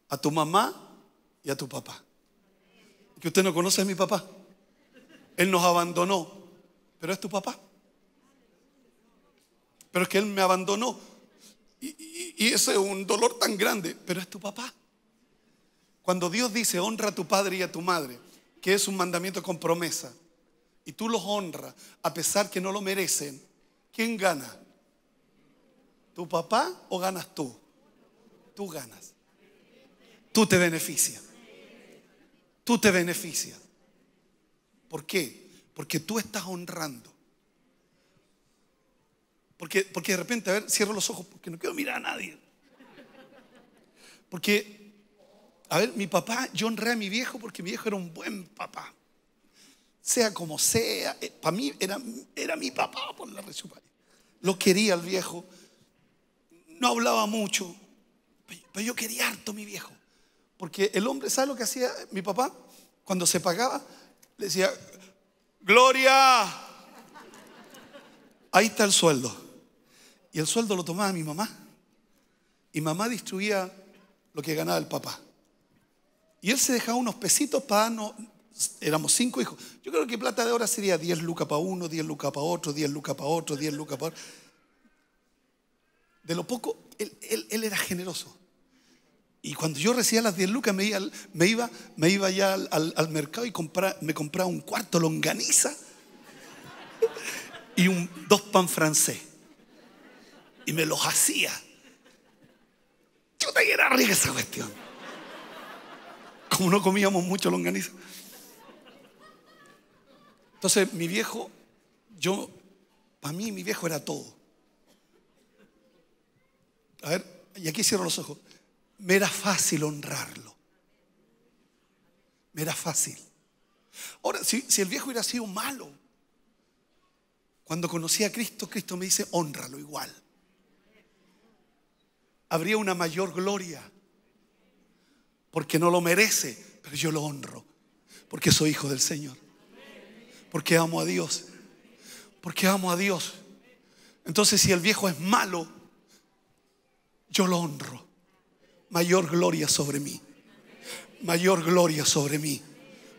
Speaker 1: a tu mamá y a tu papá que usted no conoce a mi papá. Él nos abandonó, pero es tu papá. Pero es que Él me abandonó. Y, y, ese es un dolor tan grande, pero es tu papá. Cuando Dios dice, honra a tu padre y a tu madre, que es un mandamiento con promesa, y tú los honras a pesar que no lo merecen, ¿quién gana? ¿Tu papá o ganas tú? Tú ganas. Tú te beneficias tú te beneficias. ¿Por qué? Porque tú estás honrando. Porque, porque de repente, a ver, cierro los ojos porque no quiero mirar a nadie. Porque, a ver, mi papá, yo honré a mi viejo porque mi viejo era un buen papá. Sea como sea, eh, para mí era, era mi papá por la Lo quería el viejo, no hablaba mucho, pero yo quería harto a mi viejo. Porque el hombre, ¿sabe lo que hacía mi papá? Cuando se pagaba, le decía, Gloria, ahí está el sueldo. Y el sueldo lo tomaba mi mamá. Y mamá distribuía lo que ganaba el papá. Y él se dejaba unos pesitos para no. éramos cinco hijos. Yo creo que plata de ahora sería 10 lucas para uno, 10 lucas para otro, 10 lucas para otro, 10 lucas para otro. De lo poco, él era generoso. Y cuando yo recibía las 10 lucas, me iba, me iba, me ya al, mercado y me compraba un cuarto longaniza y un, dos pan francés. Y me los hacía. Yo te quiero rica esa cuestión. Como no comíamos mucho longaniza. Entonces, mi viejo, yo, para mí mi viejo era todo. A ver, y aquí cierro los ojos me era fácil honrarlo. Me era fácil. Ahora, si, el viejo hubiera sido malo, cuando conocí a Cristo, Cristo me dice, honralo igual. Habría una mayor gloria, porque no lo merece, pero yo lo honro, porque soy hijo del Señor, porque amo a Dios, porque amo a Dios. Entonces si el viejo es malo, yo lo honro mayor gloria sobre mí. Mayor gloria sobre mí.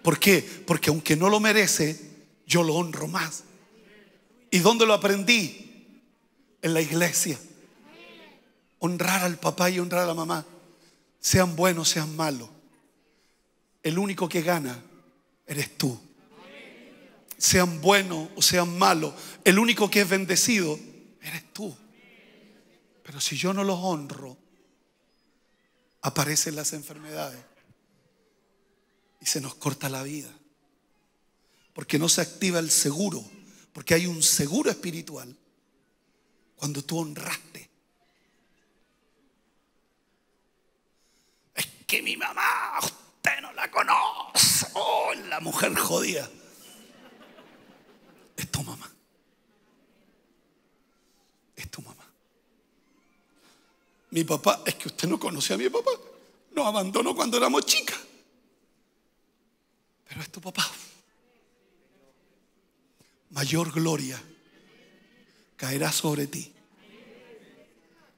Speaker 1: ¿Por qué? Porque aunque no lo merece, yo lo honro más. ¿Y dónde lo aprendí? En la iglesia. Honrar al papá y honrar a la mamá. Sean buenos, sean malos. El único que gana eres tú. Sean buenos o sean malos. El único que es bendecido eres tú. Pero si yo no los honro, aparecen las enfermedades y se nos corta la vida. Porque no se activa el seguro, porque hay un seguro espiritual cuando tú honraste. Es que mi mamá, usted no la conoce. Oh, la mujer jodida. Es tu mamá. Mi papá, es que usted no conoce a mi papá. Nos abandonó cuando éramos chicas. Pero es tu papá. Mayor gloria caerá sobre ti.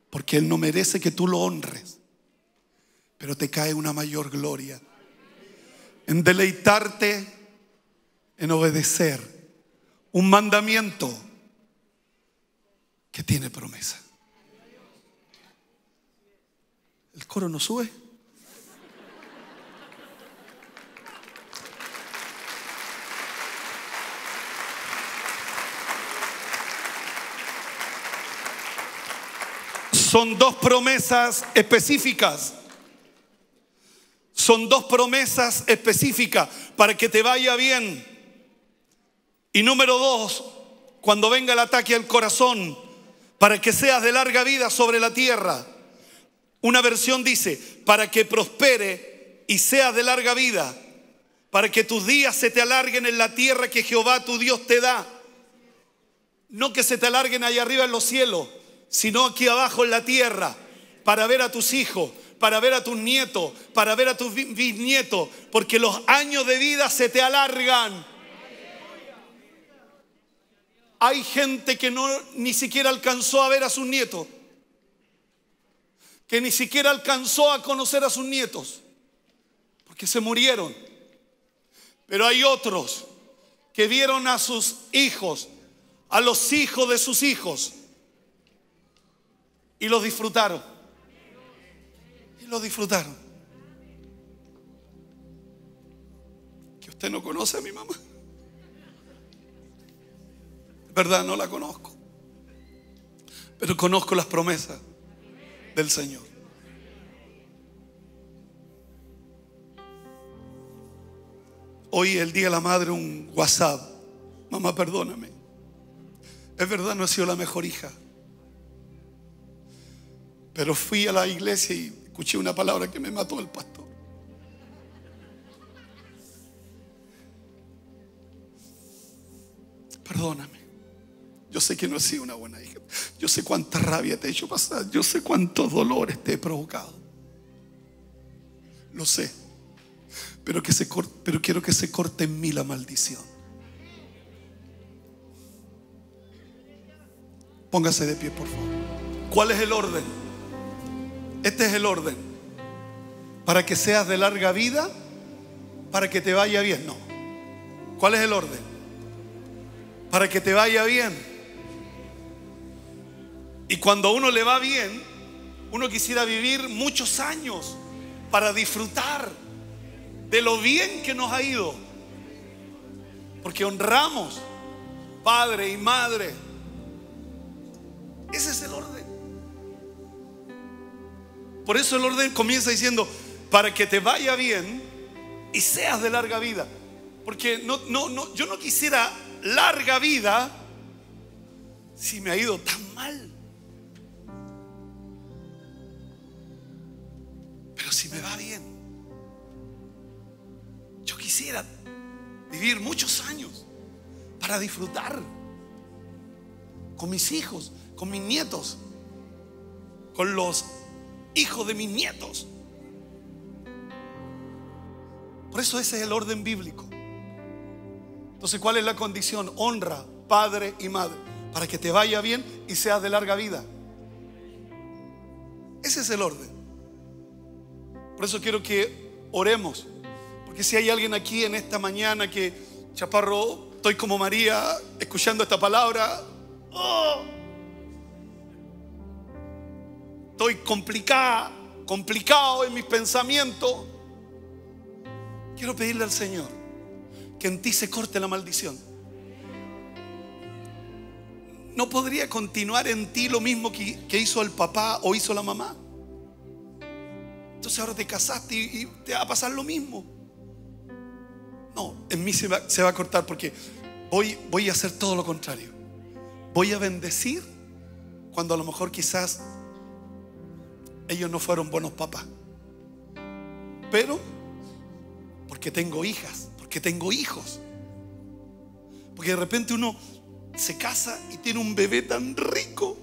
Speaker 1: Porque Él no merece que tú lo honres. Pero te cae una mayor gloria. En deleitarte, en obedecer un mandamiento que tiene promesa. El coro no sube. Son dos promesas específicas. Son dos promesas específicas para que te vaya bien. Y número dos, cuando venga el ataque al corazón, para que seas de larga vida sobre la tierra. Una versión dice, para que prospere y seas de larga vida, para que tus días se te alarguen en la tierra que Jehová tu Dios te da. No que se te alarguen allá arriba en los cielos, sino aquí abajo en la tierra, para ver a tus hijos, para ver a tus nietos, para ver a tus bisnietos, porque los años de vida se te alargan. Hay gente que no ni siquiera alcanzó a ver a sus nietos que ni siquiera alcanzó a conocer a sus nietos, porque se murieron. Pero hay otros que vieron a sus hijos, a los hijos de sus hijos, y los disfrutaron. Y los disfrutaron. Que usted no conoce a mi mamá. verdad, no la conozco. Pero conozco las promesas del Señor. Hoy el día de la madre un WhatsApp. Mamá, perdóname. Es verdad, no he sido la mejor hija. Pero fui a la iglesia y escuché una palabra que me mató el pastor. Perdóname. Yo sé que no he sido una buena hija. Yo sé cuánta rabia te he hecho pasar. Yo sé cuántos dolores te he provocado. Lo sé. Pero, que se pero quiero que se corte en mí la maldición. Póngase de pie, por favor. ¿Cuál es el orden? Este es el orden. Para que seas de larga vida, para que te vaya bien. No. ¿Cuál es el orden? Para que te vaya bien y cuando a uno le va bien, uno quisiera vivir muchos años para disfrutar de lo bien que nos ha ido. Porque honramos padre y madre. Ese es el orden. Por eso el orden comienza diciendo, para que te vaya bien y seas de larga vida. Porque no, no, no, yo no quisiera larga vida si me ha ido tan mal. pero si me va bien, yo quisiera vivir muchos años para disfrutar con mis hijos, con mis nietos, con los hijos de mis nietos. Por eso ese es el orden bíblico. Entonces, ¿cuál es la condición? Honra, padre y madre, para que te vaya bien y seas de larga vida. Ese es el orden. Por eso quiero que oremos. Porque si hay alguien aquí en esta mañana que, chaparro, estoy como María escuchando esta palabra, oh, estoy complicada, complicado en mis pensamientos, quiero pedirle al Señor que en ti se corte la maldición. No podría continuar en ti lo mismo que hizo el papá o hizo la mamá ahora te casaste y, te va a pasar lo mismo. No, en mí se va, a cortar porque voy, voy a hacer todo lo contrario. Voy a bendecir cuando a lo mejor quizás ellos no fueron buenos papás. Pero porque tengo hijas, porque tengo hijos. Porque de repente uno se casa y tiene un bebé tan rico,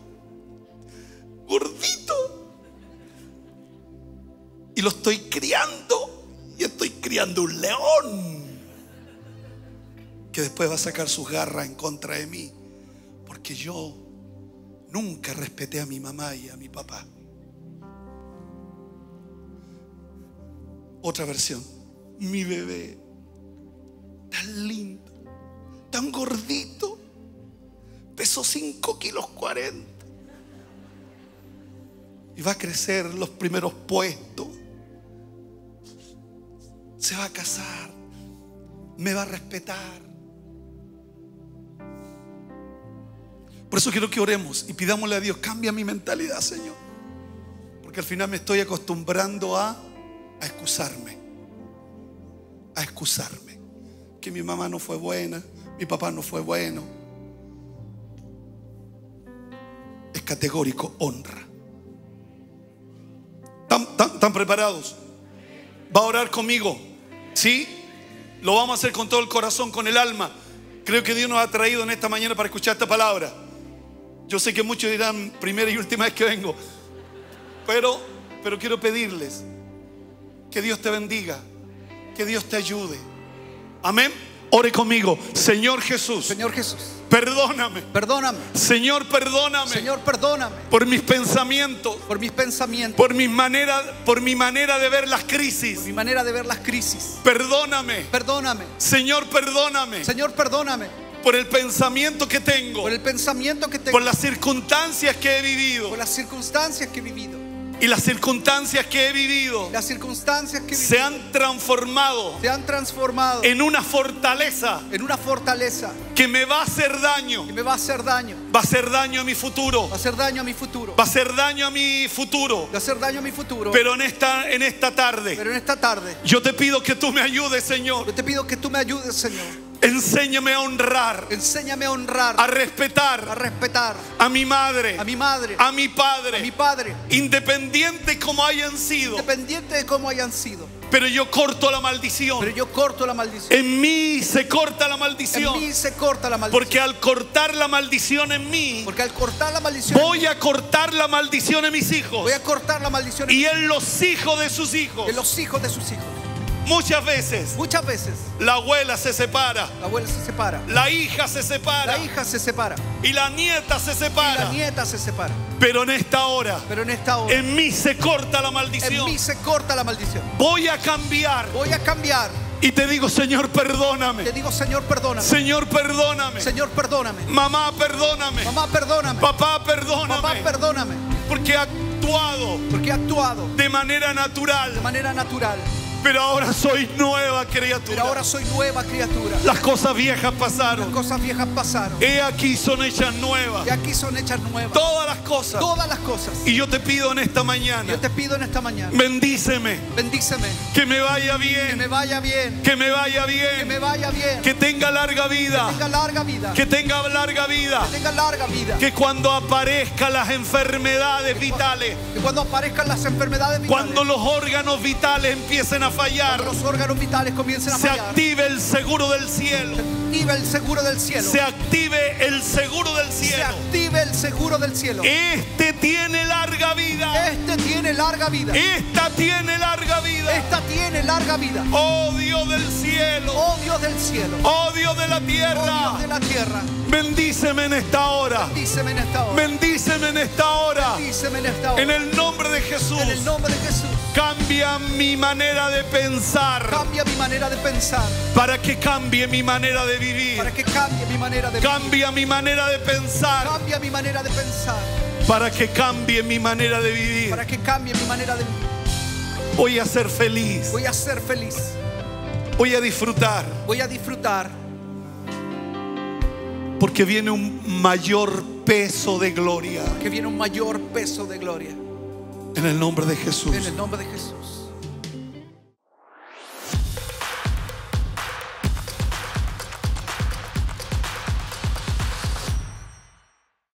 Speaker 1: gordito y lo estoy criando y estoy criando un león que después va a sacar sus garras en contra de mí porque yo nunca respeté a mi mamá y a mi papá. Otra versión, mi bebé, tan lindo, tan gordito, pesó 5 kilos 40 y va a crecer los primeros puestos se va a casar, me va a respetar. Por eso quiero que oremos y pidámosle a Dios, cambia mi mentalidad, Señor. Porque al final me estoy acostumbrando a, a excusarme. A excusarme. Que mi mamá no fue buena, mi papá no fue bueno. Es categórico, honra. Tan, están preparados? Va a orar conmigo. ¿Sí? Lo vamos a hacer con todo el corazón, con el alma. Creo que Dios nos ha traído en esta mañana para escuchar esta palabra. Yo sé que muchos dirán, primera y última vez que vengo, pero, pero quiero pedirles que Dios te bendiga, que Dios te ayude. Amén. Ore conmigo, Señor Jesús. Señor Jesús. Perdóname. Perdóname. Señor, perdóname. Señor, perdóname. Por mis pensamientos. Por mis pensamientos. Por mis manera, por mi manera de ver las crisis. Por mi manera de ver las crisis. Perdóname. Perdóname. Señor, perdóname. Señor, perdóname. Por el pensamiento que tengo. Por el pensamiento que tengo. Por las circunstancias que he vivido. Por las circunstancias que he vivido y las circunstancias que he vivido, las circunstancias que he vivido se han transformado, se han transformado en una fortaleza, en una fortaleza que me va a hacer daño, que me va a hacer daño, va a hacer daño a mi futuro, va a hacer daño a mi futuro, va a hacer daño a mi futuro, va a hacer daño a mi futuro. Pero en esta en esta tarde, pero en esta tarde, yo te pido que tú me ayudes, Señor, yo te pido que tú me ayudes, Señor Enséñame a honrar. Enséñame a honrar. A respetar. A respetar. A mi madre. A mi madre. A mi padre. A mi padre. Independiente como hayan sido. Independiente de cómo hayan sido. Pero yo corto la maldición. Pero yo corto la maldición. En mí se corta la maldición. En mí se corta la maldición. Porque al cortar la maldición en mí, porque al cortar la maldición, voy a cortar la maldición en mis hijos. Voy a cortar la maldición. En y en los hijos de sus hijos. En los hijos de sus hijos. Muchas veces. Muchas veces. La abuela se separa. La abuela se separa. La hija se separa. La hija se separa. Y la nieta se separa. Y la nieta se separa. Pero en esta hora. Pero en esta hora. En mí se corta la maldición. En mí se corta la maldición. Voy a cambiar. Voy a cambiar. Y te digo, Señor, perdóname. Te digo, Señor, perdóname. Señor, perdóname. Señor, perdóname. Mamá, perdóname. Mamá, perdóname. Papá, perdóname. Papá, perdóname. Porque ha actuado. Porque ha actuado. De manera natural. De manera natural pero ahora soy nueva criatura. Pero ahora soy nueva criatura. Las cosas viejas pasaron. Las cosas viejas pasaron. He aquí son hechas nuevas. He aquí son hechas nuevas. Todas las cosas. Todas las cosas. Y yo te pido en esta mañana. Yo te pido en esta mañana. Bendíceme. Bendíceme. Que me vaya bien. Que me vaya bien. Que me vaya bien. Que me vaya bien. Que tenga larga vida. Que tenga larga vida. Que tenga larga vida. Que tenga larga vida. Que cuando aparezcan las enfermedades vitales. Que cuando aparezcan las enfermedades vitales. Cuando los órganos vitales empiecen a fallar. Los órganos vitales comiencen a fallar. Se active el seguro del cielo el seguro del cielo. Se active el seguro del cielo. Se active el seguro del cielo. Este tiene larga vida. Este tiene larga vida. Esta tiene larga vida. Esta tiene larga vida. Oh Dios del cielo. Oh Dios del cielo. Oh Dios de la tierra. Oh de la tierra. Bendíceme en esta hora. Bendíceme en esta hora. Bendíceme en esta hora. Bendíceme en esta hora. En el nombre de Jesús. En el nombre de Jesús. Cambia mi manera de pensar. Cambia mi manera de pensar. Para que cambie mi manera de vivir. Para que cambie mi manera de Cambia mi manera de pensar. Cambia mi manera de pensar. Para que cambie mi manera de vivir. Para que cambie mi manera de vivir. Voy a ser feliz. Voy a ser feliz. Voy a disfrutar. Voy a disfrutar. Porque viene un mayor peso de gloria. Que viene un mayor peso de gloria. En el nombre de Jesús. En el nombre de Jesús.